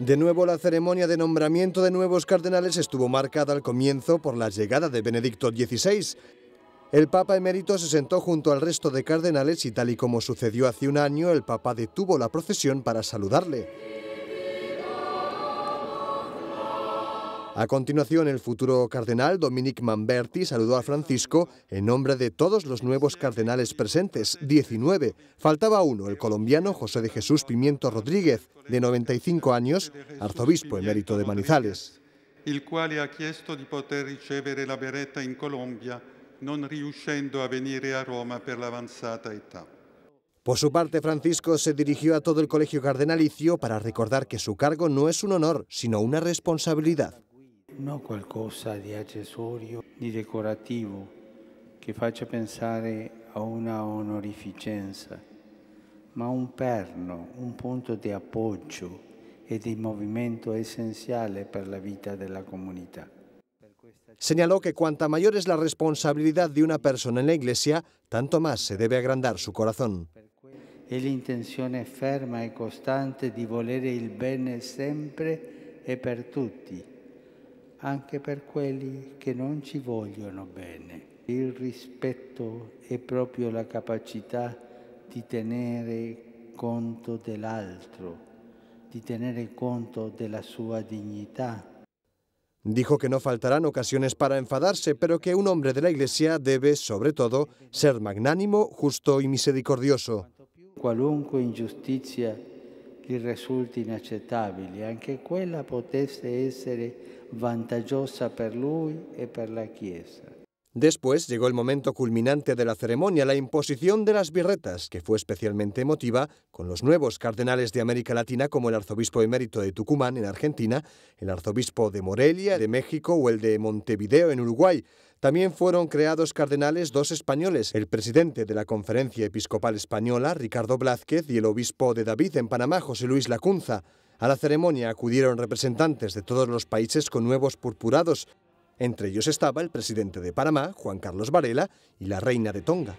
De nuevo, la ceremonia de nombramiento de nuevos cardenales estuvo marcada al comienzo por la llegada de Benedicto XVI. El Papa emérito se sentó junto al resto de cardenales y tal y como sucedió hace un año, el Papa detuvo la procesión para saludarle. A continuación, el futuro cardenal Dominic Manberti saludó a Francisco en nombre de todos los nuevos cardenales presentes, 19. Faltaba uno, el colombiano José de Jesús Pimiento Rodríguez, de 95 años, arzobispo emérito de Manizales. el cual ha la Colombia, a a Roma Por su parte, Francisco se dirigió a todo el colegio cardenalicio para recordar que su cargo no es un honor, sino una responsabilidad. non qualcosa di accessorio, di decorativo, che faccia pensare a una onorificenza, ma un perno, un punto di appoggio e di movimento essenziale per la vita della comunità. Señaló que cuanta mayor es la responsabilidad de una persona en la Iglesia, tanto más se debe agrandar su corazón. è l'intenzione ferma e costante di volere il bene sempre e per tutti anche per quelli che non ci vogliono bene. Il rispetto è proprio la capacità di tenere conto dell'altro, di tenere conto della sua dignità. Dijo que no faltarán ocasiones para enfadarse, pero que un hombre de la Iglesia debe, sobre todo, ser magnánimo, justo y misericordioso. Qualunque ingiustizia gli risulti inaccettabili, anche quella potesse essere vantaggiosa per lui e per la Chiesa. Después llegó el momento culminante de la ceremonia, la imposición de las birretas, que fue especialmente emotiva, con los nuevos cardenales de América Latina como el arzobispo emérito de Tucumán en Argentina, el arzobispo de Morelia de México o el de Montevideo en Uruguay. También fueron creados cardenales dos españoles, el presidente de la Conferencia Episcopal Española, Ricardo Blázquez, y el obispo de David en Panamá, José Luis Lacunza. A la ceremonia acudieron representantes de todos los países con nuevos purpurados, entre ellos estaba el presidente de Panamá, Juan Carlos Varela, y la reina de Tonga.